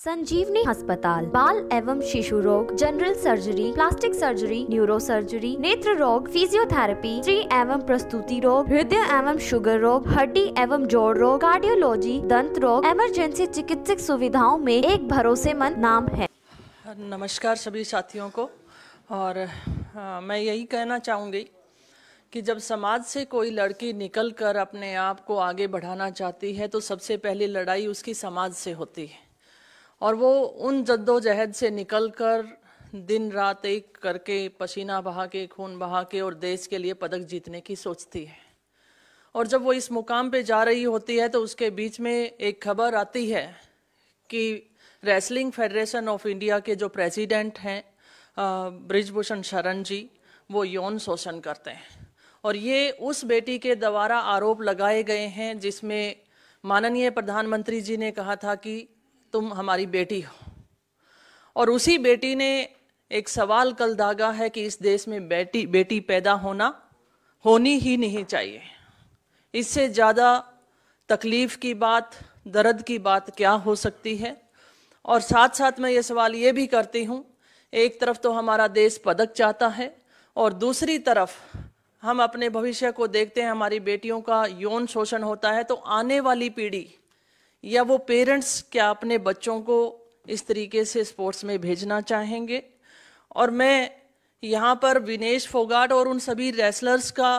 संजीवनी अस्पताल बाल एवं शिशु रोग general surgery plastic surgery neuro surgery नेत्र रोग फिजियोथेरेपी स्त्री एवं प्रस्तुति रोग हृदय एवं शुगर रोग हड्डी एवं जोड़ रोग कार्डियोलॉजी दंत रोग इमरजेंसी चिकित्सक सुविधाओं में एक भरोसेमंद नाम है नमस्कार सभी साथियों को और आ, मैं यही कहना चाहूँगी कि जब समाज से कोई लड़की निकल कर अपने आप को आगे बढ़ाना चाहती है तो सबसे पहली लड़ाई उसकी समाज से होती है और वो उन जद्दोजहद से निकल कर दिन रात एक करके पसीना बहा के खून बहा के और देश के लिए पदक जीतने की सोचती है और जब वो इस मुकाम पे जा रही होती है तो उसके बीच में एक खबर आती है कि रेसलिंग फेडरेशन ऑफ इंडिया के जो प्रेसिडेंट हैं ब्रिजभूषण शरण जी वो यौन शोषण करते हैं और ये उस बेटी के द्वारा आरोप लगाए गए हैं जिसमें माननीय प्रधानमंत्री जी ने कहा था कि तुम हमारी बेटी हो और उसी बेटी ने एक सवाल कल दागा है कि इस देश में बेटी बेटी पैदा होना होनी ही नहीं चाहिए इससे ज़्यादा तकलीफ़ की बात दर्द की बात क्या हो सकती है और साथ साथ मैं ये सवाल ये भी करती हूँ एक तरफ तो हमारा देश पदक चाहता है और दूसरी तरफ हम अपने भविष्य को देखते हैं हमारी बेटियों का यौन शोषण होता है तो आने वाली पीढ़ी या वो पेरेंट्स क्या अपने बच्चों को इस तरीके से स्पोर्ट्स में भेजना चाहेंगे और मैं यहाँ पर विनेश फोगाट और उन सभी रेसलर्स का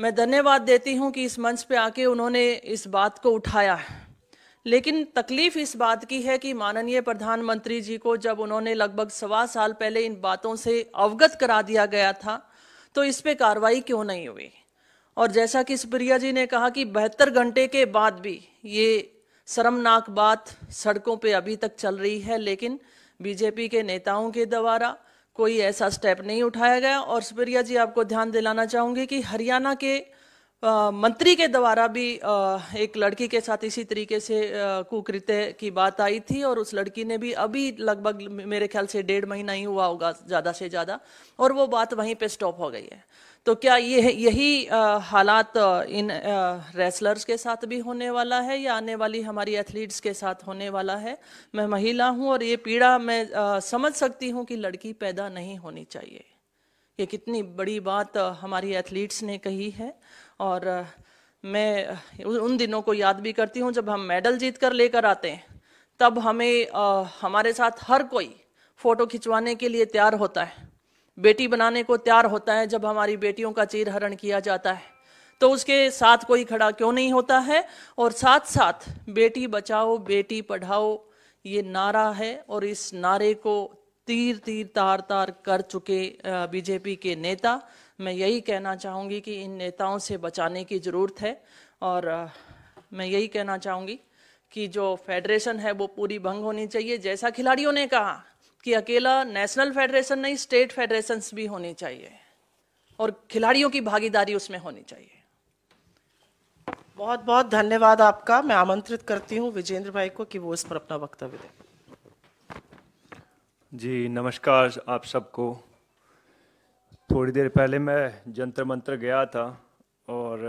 मैं धन्यवाद देती हूँ कि इस मंच पे आके उन्होंने इस बात को उठाया है लेकिन तकलीफ इस बात की है कि माननीय प्रधानमंत्री जी को जब उन्होंने लगभग सवा साल पहले इन बातों से अवगत करा दिया गया था तो इस पर कार्रवाई क्यों नहीं हुई और जैसा कि सुप्रिया जी ने कहा कि बहत्तर घंटे के बाद भी ये शर्मनाक बात सड़कों पे अभी तक चल रही है लेकिन बीजेपी के नेताओं के द्वारा कोई ऐसा स्टेप नहीं उठाया गया और सुप्रिया जी आपको ध्यान दिलाना चाहूंगी कि हरियाणा के आ, मंत्री के द्वारा भी आ, एक लड़की के साथ इसी तरीके से कुकृत्य की बात आई थी और उस लड़की ने भी अभी लगभग मेरे ख्याल से डेढ़ महीना ही हुआ होगा ज़्यादा से ज़्यादा और वो बात वहीं पे स्टॉप हो गई है तो क्या ये यही हालात इन रेसलर्स के साथ भी होने वाला है या आने वाली हमारी एथलीट्स के साथ होने वाला है मैं महिला हूँ और ये पीड़ा मैं समझ सकती हूँ कि लड़की पैदा नहीं होनी चाहिए ये कितनी बड़ी बात हमारी एथलीट्स ने कही है और मैं उन दिनों को याद भी करती हूँ जब हम मेडल जीत कर लेकर आते हैं तब हमें आ, हमारे साथ हर कोई फ़ोटो खिंचवाने के लिए तैयार होता है बेटी बनाने को तैयार होता है जब हमारी बेटियों का चीर हरण किया जाता है तो उसके साथ कोई खड़ा क्यों नहीं होता है और साथ साथ बेटी बचाओ बेटी पढ़ाओ ये नारा है और इस नारे को तीर तीर तार तार कर चुके बीजेपी के नेता मैं यही कहना चाहूँगी कि इन नेताओं से बचाने की ज़रूरत है और मैं यही कहना चाहूँगी कि जो फेडरेशन है वो पूरी भंग होनी चाहिए जैसा खिलाड़ियों ने कहा कि अकेला नेशनल फेडरेशन नहीं स्टेट फेडरेशन भी होनी चाहिए और खिलाड़ियों की भागीदारी उसमें होनी चाहिए बहुत बहुत धन्यवाद आपका मैं आमंत्रित करती हूँ विजेंद्र भाई को कि वो इस पर अपना वक्तव्य दें जी नमस्कार आप सबको थोड़ी देर पहले मैं जंतर मंत्र गया था और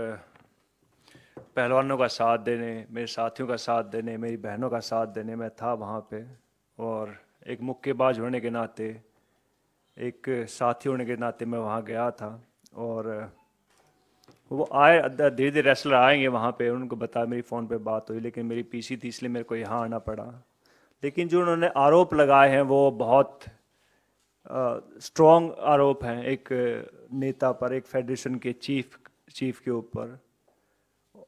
पहलवानों का साथ देने मेरे साथियों का साथ देने मेरी बहनों का साथ देने मैं था वहाँ पे और एक मुक्केबाज होने के नाते एक साथी होने के नाते मैं वहाँ गया था और वो आए धीरे धीरे रेसलर आएंगे वहाँ पे उनको बताया मेरी फ़ोन पे बात हुई लेकिन मेरी पीसी थी इसलिए मेरे को यहाँ आना पड़ा लेकिन जो उन्होंने आरोप लगाए हैं वो बहुत स्ट्रॉन्ग आरोप हैं एक नेता पर एक फेडरेशन के चीफ चीफ के ऊपर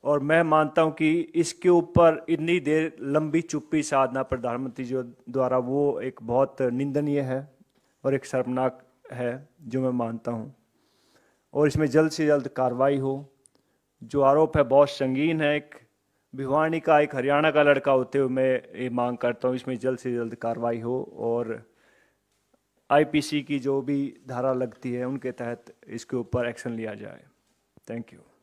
और मैं मानता हूं कि इसके ऊपर इतनी देर लंबी चुप्पी साधना प्रधानमंत्री जी द्वारा वो एक बहुत निंदनीय है और एक शर्मनाक है जो मैं मानता हूं और इसमें जल्द से जल्द कार्रवाई हो जो आरोप है बहुत संगीन है एक भिवानी का एक हरियाणा का लड़का होते हुए मैं ये मांग करता हूँ इसमें जल्द से जल्द कार्रवाई हो और आईपीसी की जो भी धारा लगती है उनके तहत इसके ऊपर एक्शन लिया जाए थैंक यू